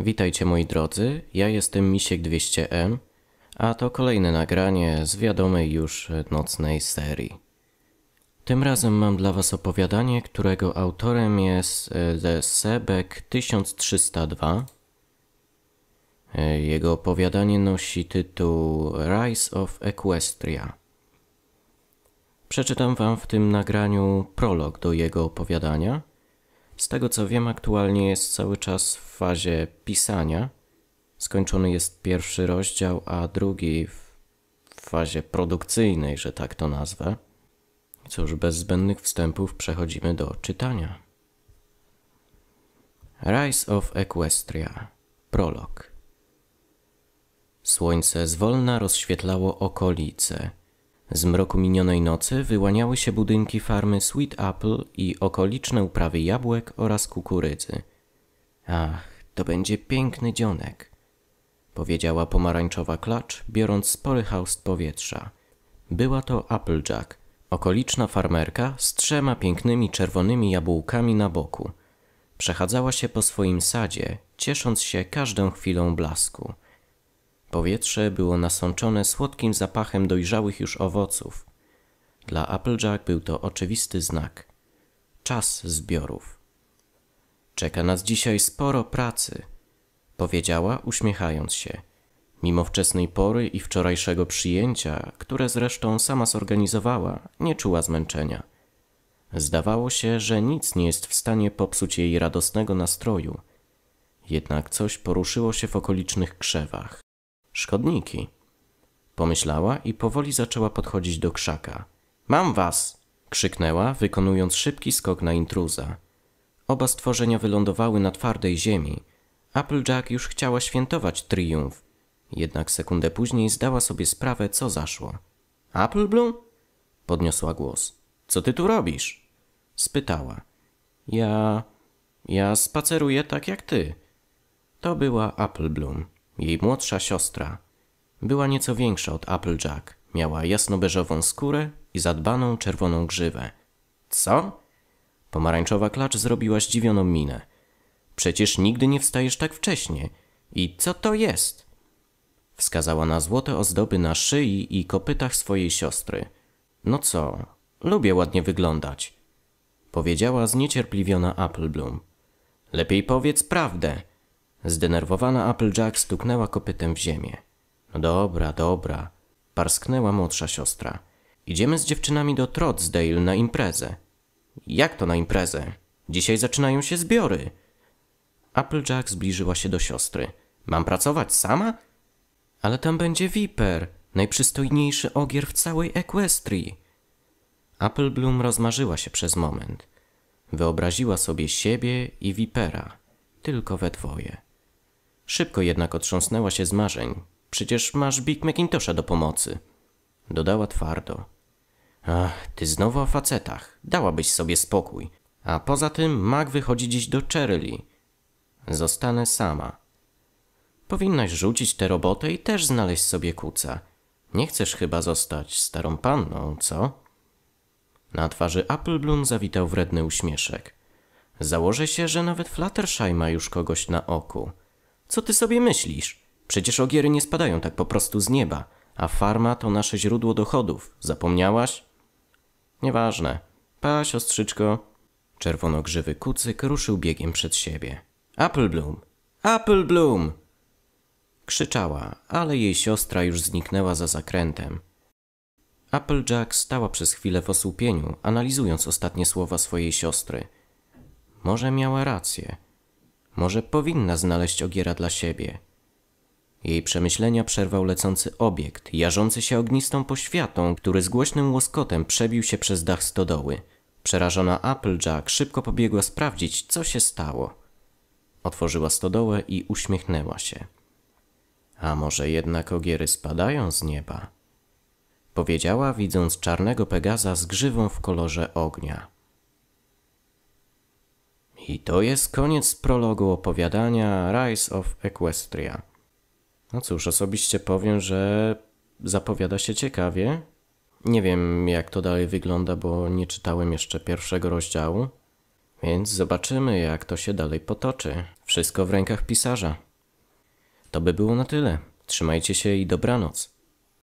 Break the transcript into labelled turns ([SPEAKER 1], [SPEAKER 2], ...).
[SPEAKER 1] Witajcie moi drodzy, ja jestem Misiek200M, a to kolejne nagranie z wiadomej już nocnej serii. Tym razem mam dla was opowiadanie, którego autorem jest The Sebek 1302. E, jego opowiadanie nosi tytuł Rise of Equestria. Przeczytam wam w tym nagraniu prolog do jego opowiadania – z tego co wiem, aktualnie jest cały czas w fazie pisania. Skończony jest pierwszy rozdział, a drugi w fazie produkcyjnej, że tak to nazwę. Cóż, bez zbędnych wstępów przechodzimy do czytania. Rise of Equestria Prolog Słońce zwolna rozświetlało okolice – z mroku minionej nocy wyłaniały się budynki farmy Sweet Apple i okoliczne uprawy jabłek oraz kukurydzy. Ach, to będzie piękny dzionek, powiedziała pomarańczowa klacz, biorąc spory haust powietrza. Była to Applejack, okoliczna farmerka z trzema pięknymi czerwonymi jabłkami na boku. Przechadzała się po swoim sadzie, ciesząc się każdą chwilą blasku. Powietrze było nasączone słodkim zapachem dojrzałych już owoców. Dla Applejack był to oczywisty znak. Czas zbiorów. Czeka nas dzisiaj sporo pracy, powiedziała uśmiechając się. Mimo wczesnej pory i wczorajszego przyjęcia, które zresztą sama zorganizowała, nie czuła zmęczenia. Zdawało się, że nic nie jest w stanie popsuć jej radosnego nastroju. Jednak coś poruszyło się w okolicznych krzewach szkodniki. Pomyślała i powoli zaczęła podchodzić do krzaka. Mam was! krzyknęła, wykonując szybki skok na intruza. Oba stworzenia wylądowały na twardej ziemi. Applejack już chciała świętować triumf, jednak sekundę później zdała sobie sprawę, co zaszło. Appleblum? Podniosła głos. Co ty tu robisz? Spytała. Ja... ja spaceruję tak jak ty. To była Appleblum. Jej młodsza siostra była nieco większa od Applejack. Miała jasnobeżową skórę i zadbaną czerwoną grzywę. Co? Pomarańczowa klacz zrobiła zdziwioną minę. Przecież nigdy nie wstajesz tak wcześnie. I co to jest? Wskazała na złote ozdoby na szyi i kopytach swojej siostry. No co, lubię ładnie wyglądać. Powiedziała zniecierpliwiona Appleblum. Lepiej powiedz prawdę. Zdenerwowana Applejack stuknęła kopytem w ziemię. No dobra, dobra, parsknęła młodsza siostra. Idziemy z dziewczynami do Trotsdale na imprezę. Jak to na imprezę? Dzisiaj zaczynają się zbiory. Applejack zbliżyła się do siostry. Mam pracować sama? Ale tam będzie Viper, najprzystojniejszy ogier w całej Equestrii. Applebloom rozmarzyła się przez moment. Wyobraziła sobie siebie i Vipera, tylko we dwoje. Szybko jednak otrząsnęła się z marzeń. Przecież masz Big McIntosha do pomocy. Dodała twardo. Ach, ty znowu o facetach. Dałabyś sobie spokój. A poza tym Mag wychodzi dziś do Cherry. Zostanę sama. Powinnaś rzucić tę robotę i też znaleźć sobie kuca. Nie chcesz chyba zostać starą panną, co? Na twarzy Appleblum zawitał wredny uśmieszek. Założę się, że nawet Fluttershy ma już kogoś na oku. Co ty sobie myślisz? Przecież ogiery nie spadają tak po prostu z nieba, a farma to nasze źródło dochodów. Zapomniałaś? Nieważne. Pa, siostrzyczko. Czerwonogrzywy kucyk ruszył biegiem przed siebie. Apple Bloom! Apple Bloom! Krzyczała, ale jej siostra już zniknęła za zakrętem. Applejack stała przez chwilę w osłupieniu, analizując ostatnie słowa swojej siostry. Może miała rację – może powinna znaleźć ogiera dla siebie. Jej przemyślenia przerwał lecący obiekt, jarzący się ognistą poświatą, który z głośnym łoskotem przebił się przez dach stodoły. Przerażona Applejack szybko pobiegła sprawdzić, co się stało. Otworzyła stodołę i uśmiechnęła się. A może jednak ogiery spadają z nieba? Powiedziała, widząc czarnego Pegaza z grzywą w kolorze ognia. I to jest koniec prologu opowiadania Rise of Equestria. No cóż, osobiście powiem, że zapowiada się ciekawie. Nie wiem, jak to dalej wygląda, bo nie czytałem jeszcze pierwszego rozdziału. Więc zobaczymy, jak to się dalej potoczy. Wszystko w rękach pisarza. To by było na tyle. Trzymajcie się i dobranoc.